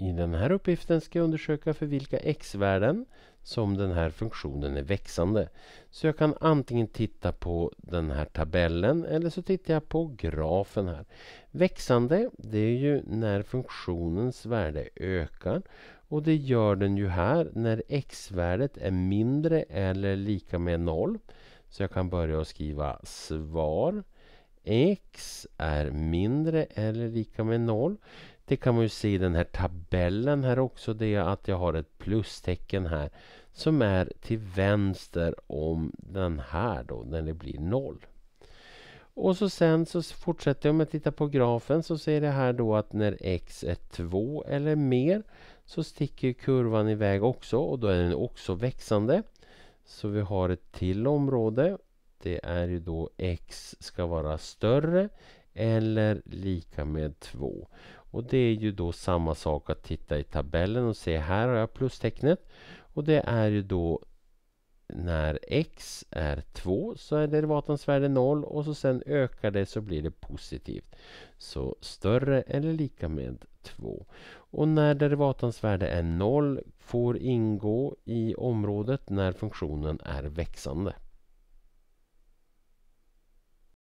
I den här uppgiften ska jag undersöka för vilka x-värden som den här funktionen är växande. Så jag kan antingen titta på den här tabellen eller så tittar jag på grafen här. Växande, det är ju när funktionens värde ökar och det gör den ju här när x-värdet är mindre eller lika med 0. Så jag kan börja skriva svar x är mindre eller lika med noll. Det kan man ju se i den här tabellen här också. Det är att jag har ett plustecken här som är till vänster om den här då när det blir noll. Och så sen så fortsätter jag med att titta på grafen så ser jag här då att när x är 2 eller mer så sticker kurvan iväg också och då är den också växande. Så vi har ett till område det är ju då x ska vara större eller lika med 2. Och det är ju då samma sak att titta i tabellen och se här har jag plustecknet. Och det är ju då när x är 2 så är derivatans värde 0 och så sen ökar det så blir det positivt. Så större eller lika med 2. Och när derivatans värde är 0 får ingå i området när funktionen är växande.